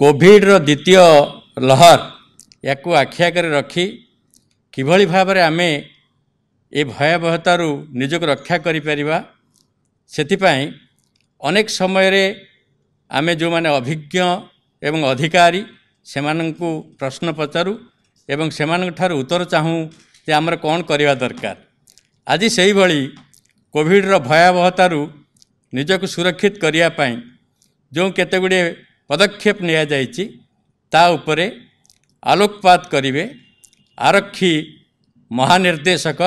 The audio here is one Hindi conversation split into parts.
कोभिड्र द्वितीय लहरिआगे र भावे ए भयवहतारु निजक रक्षा गरिपरप अनेक समय आमे जो अभिज्ञ अधिक प्रश्न पचास उत्तर चाहँ त्यो कन्कार आजभरि कोभिड्र भयवहत निजक सुरक्षित गरेको पदक्षेप निपरे आलोकपात करे आरक्षी महानिर्देशक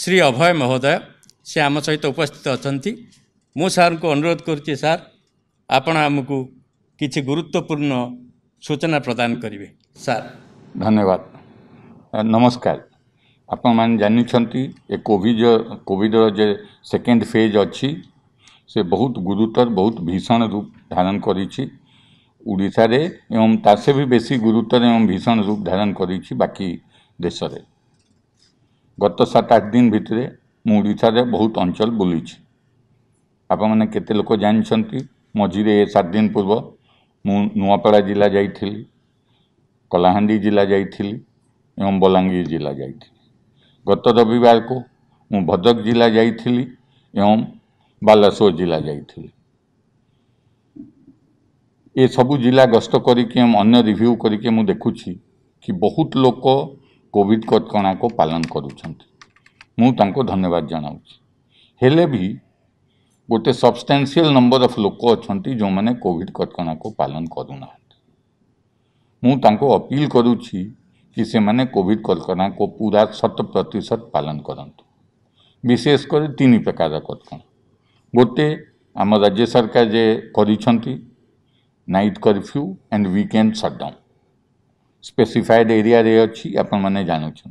श्री अभय महोदय से आम सहित उपस्थित अच्छा मुझे अनुरोध करुच्ची सार आपण आम को किसी गुरुत्वपूर्ण सूचना प्रदान करेंगे सार धन्यवाद नमस्कार आपण मैंने जानते ये कोविड कोविडर जे सेकेंड फेज अच्छी से बहुत गुरुतर बहुत भीषण रूप धारण कर ଓଡ଼ିଶାରେ ଏବଂ ତା ସେ ବି ବେଶୀ ଗୁରୁତ୍ୱରେ ଏବଂ ଭୀଷଣ ରୂପ ଧାରଣ କରିଛି ବାକି ଦେଶରେ ଗତ ସାତ ଆଠ ଦିନ ଭିତରେ ମୁଁ ଓଡ଼ିଶାରେ ବହୁତ ଅଞ୍ଚଳ ବୁଲିଛି ଆପଣମାନେ କେତେ ଲୋକ ଜାଣିଛନ୍ତି ମଝିରେ ସାତ ଦିନ ପୂର୍ବ ମୁଁ ନୂଆପଡ଼ା ଜିଲ୍ଲା ଯାଇଥିଲି କଳାହାଣ୍ଡି ଜିଲ୍ଲା ଯାଇଥିଲି ଏବଂ ବଲାଙ୍ଗୀର ଜିଲ୍ଲା ଯାଇଥିଲି ଗତ ରବିବାରକୁ ମୁଁ ଭଦ୍ରକ ଜିଲ୍ଲା ଯାଇଥିଲି ଏବଂ ବାଲେଶ୍ୱର ଜିଲ୍ଲା ଯାଇଥିଲି ये सब जिला गस्त करू कर देखुची कि बहुत लोक कॉविड कटका को पालन करूँ धन्यवाद हेले भी गोटे सबस्टेनसीयल नंबर अफ लोक अच्छा जो मैंने कॉविड कटका को पालन करूना मुझे अपिल करुच्ची कि से मैंने कॉविड कटका को पूरा शत प्रतिशत पालन करतु विशेषकर तीन प्रकार कटका गोटे आम राज्य सरकार जे करती night curfew and weekend shutdown specified area अच्छी आपने जानते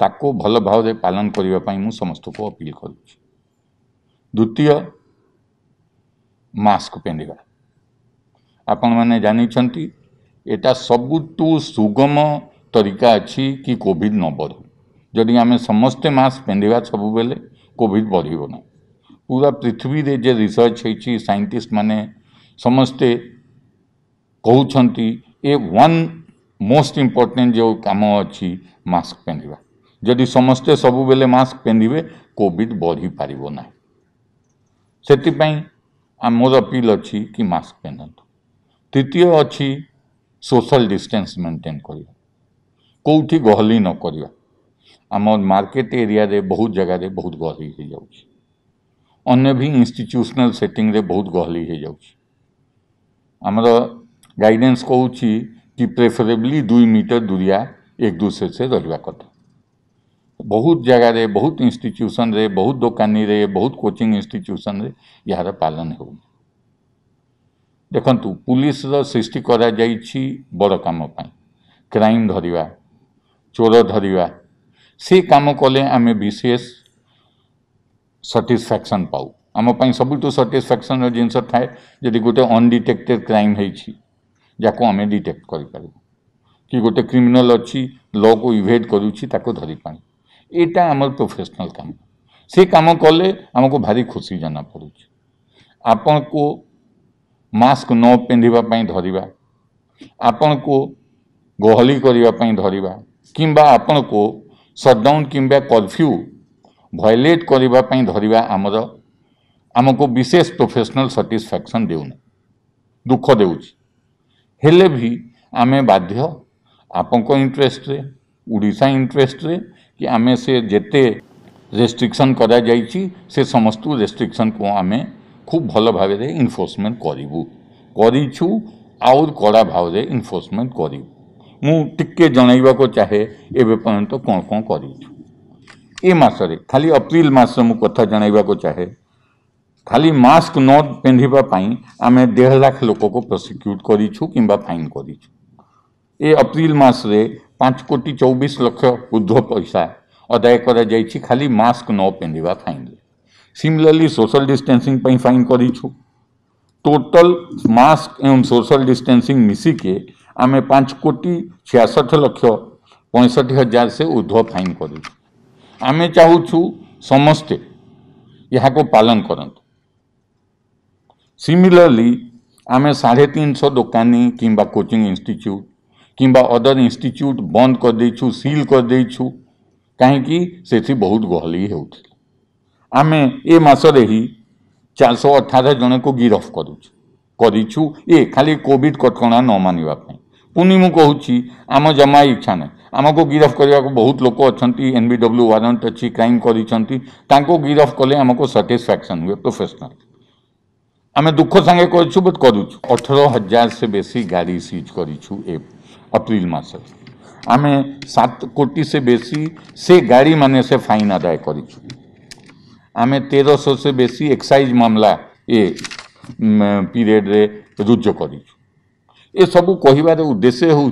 ताको भल भाव पालन करने मुझे समस्त को अपील कर द्वितीय मस्क पिंधा आपण मैंने जानते सब तो सुगम तरीका अच्छी कि कोविड न बढ़ू जदि आम समस्ते मस्क पिंधा सब बेले कोविड बढ़ना पूरा पृथ्वी रे जे रिसर्च हो सैंटिस्ट मैंने समस्ते कहते ये वन मोस्ट इम्पोर्टेन्ट जो कम अच्छी मास्क पिंधा जदि समस्ते सब बेले मास्क पिंधे कोविड बढ़ी पार ना से मोर अपिल अच्छी कि मास्क पिंधतु तृतीय अच्छी सोशल डिस्टेंस मेंटेन कर कौटी गहली नक आम मार्केट एरिया रे बहुत जगह रे बहुत गहली हो जाए अन्न भी इनट्यूशनल सेटिंग रे बहुत गहली हो जाऊँगी आमर गाइडेन्स कौच कि प्रेफरेबली दुई मीटर दूरिया एक दूसरे से रहा कथ बहुत जगह रे बहुत इंस्टीट्यूशन रे बहुत दुकानी रे बहुत कोचिंग इंस्टीट्यूशन रे यार पालन हो देखु पुलिस सृष्टि करा बड़ काम क्राइम धरवा चोर धरवा से कम कले आम विशेष सटिस्फैक्शन पाऊ आमपाई सबुठू साटिस्फाक्शन जिनस थाए जदि गोटे अनडिटेक्टेड क्राइम होमें डिटेक्ट कर कि गोटे क्रिमिनाल अच्छी ल को इवेड करुँचा प्रफेसनाल प्रोफेसनाल कम से कम कले आमको भारी खुशी जाना पड़े आपण को मास्क न पिंधापी धरवा आपण को गहली करने धरवा कि आपण को सटडाउन कि कर्फ्यू भयलेट करने धरवा आमर आमको विशेष प्रोफेसनाल साटिस्फैक्शन देना दुख देखे भी आम बाध्य आप इंटरेस्ट रे ओडा इंटरेस्ट रे कि आम से जिते रेस्ट्रिक्शन करा जाई से समस्त रेस्ट्रिक्शन को आम खूब भल भाव इनफोर्समेंट करूँ करू आउर कड़ा भाव में इनफोर्समेंट करे जनवाक चाहे एवपर्यंत तो कौन कौन करस खाली अप्रिल मस कथा जनवाक चाहे खाली मास्क न पिंधापी आम देख लाख लोक को प्रोसिक्यूट कर फाइन करप्रिल मस कोटी चौबीस लक्ष ऊर्ध पैसा आदाय कर खाली मस्क न पिंधा fine similarly social distancing fine total mask एवं सोशल डिस्टेंसिंग मिसिके आम पांच कोटी छियासठ लक्ष पैंसठ हजार से ऊर्ध फाइन करें चाहू समस्ते यहाँ पालन करूँ सिमिलरली आम साढ़े तीन सौ दुकानी कि कोचिंग इनट्यूट कि अदर इनट्यूट बंद करदे सिल करदे कहीं बहुत गहली हो आम ये मसरे ही चार सौ अठार जन को गिरफ कर खाली कॉविड कटक न मानवापी पुनी मुझे आम जमा इच्छा ना आम को गिरफ्त करने को बहुत लोग अच्छा एन बी डब्ल्यू वारंट अच्छी क्राइम कर गिरफ्त कले आमको सैटिस्फैक्शन हुए प्रोफेसनाल आम दुख सागे बट अठर हजार से बेसी गाड़ी सीज करप्रिल मस आम सात कोटी से बेस से गाड़ी मान से फाइन आदाय करें तेरह से बेसी एक्साइज मामला ए पीरियड रे रुजु कर सब कह उद्देश्य हूँ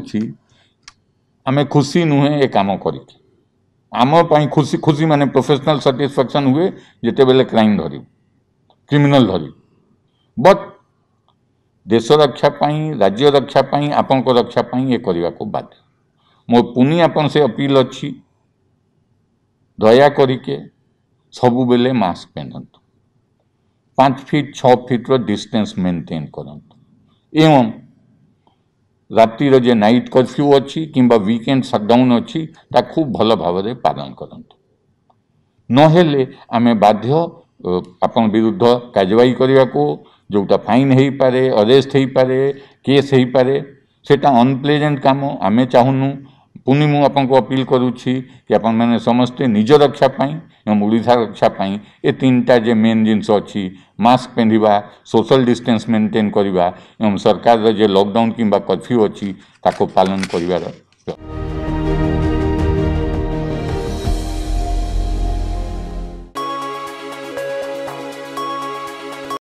आम खुशी नुहे ये काम करमें खुशी खुशी मान प्रोफेसनाल साटिस्फेक्शन हुए जिते बेले क्राइम धर क्रिमिनाल धरू ବଟ୍ ଦେଶ ରକ୍ଷା ପାଇଁ ରାଜ୍ୟ ରକ୍ଷା ପାଇଁ ଆପଣଙ୍କ ରକ୍ଷା ପାଇଁ ଏ କରିବାକୁ ବାଧ୍ୟ ମୋ ପୁଣି ଆପଣ ସେ ଅପିଲ୍ ଅଛି ଦୟା କରିକି ସବୁବେଳେ ମାସ୍କ ପିନ୍ଧନ୍ତୁ ପାଞ୍ଚ ଫିଟ୍ ଛଅ ଫିଟ୍ର ଡିଷ୍ଟାନ୍ସ ମେଣ୍ଟେନ୍ କରନ୍ତୁ ଏବଂ ରାତିର ଯେ ନାଇଟ୍ କର୍ଫ୍ୟୁ ଅଛି କିମ୍ବା ୱିକେଣ୍ଡ ସଟ୍ଡାଉନ୍ ଅଛି ତା ଖୁବ୍ ଭଲ ଭାବରେ ପାଳନ କରନ୍ତୁ ନହେଲେ ଆମେ ବାଧ୍ୟ ଆପଣ ବିରୁଦ୍ଧ କାର୍ଯ୍ୟବାହୀ କରିବାକୁ जोटा फाइन हो पारे अरेस्ट हो पारे केस हो पारे से अनप्लेजेंट कम आम चाहूनु पुनी मु आपन को अपील कि आप समस्ते निज रक्षापाई ओडा रक्षापी ए तीन टा जे मेन जिनस अच्छी मास्क पिंधा सोशल डिस्टेंस मेंटेन करवा सरकार जे लॉकडाउन किंबा कर्फ्यू अच्छी ताको पालन कर